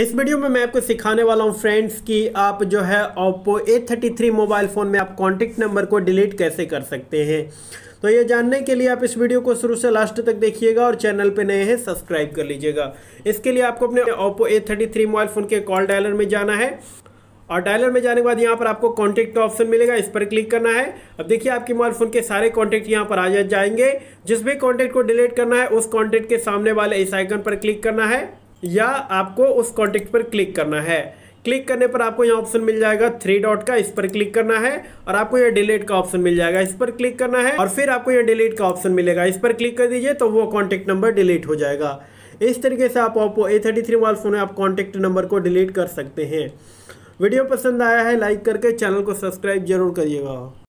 इस वीडियो में मैं आपको सिखाने वाला हूँ फ्रेंड्स कि आप जो है ओप्पो ए मोबाइल फ़ोन में आप कॉन्टेक्ट नंबर को डिलीट कैसे कर सकते हैं तो ये जानने के लिए आप इस वीडियो को शुरू से लास्ट तक देखिएगा और चैनल पे नए हैं सब्सक्राइब कर लीजिएगा इसके लिए आपको अपने ओप्पो ए मोबाइल फ़ोन के कॉल डायलर में जाना है और डायलर में जाने के बाद यहाँ पर आपको कॉन्टैक्ट का ऑप्शन मिलेगा इस पर क्लिक करना है अब देखिए आपके मोबाइल फ़ोन के सारे कॉन्टैक्ट यहाँ पर आ जाएंगे जिस भी कॉन्टैक्ट को डिलीट करना है उस कॉन्टैक्ट के सामने वाले इस आइकन पर क्लिक करना है या आपको उस कॉन्टेक्ट पर क्लिक करना है क्लिक करने पर आपको यहाँ ऑप्शन मिल जाएगा थ्री डॉट का इस पर क्लिक करना है और आपको यहाँ डिलीट का ऑप्शन मिल जाएगा इस पर क्लिक करना है और फिर आपको यहाँ डिलीट का ऑप्शन मिलेगा इस पर क्लिक कर दीजिए तो वो कॉन्टेक्ट नंबर डिलीट हो जाएगा इस तरीके से आप ओप्पो ए थर्टी थ्री वाल फोन में आप कॉन्टेक्ट नंबर को डिलीट कर सकते हैं वीडियो पसंद आया है लाइक करके चैनल को सब्सक्राइब जरूर करिएगा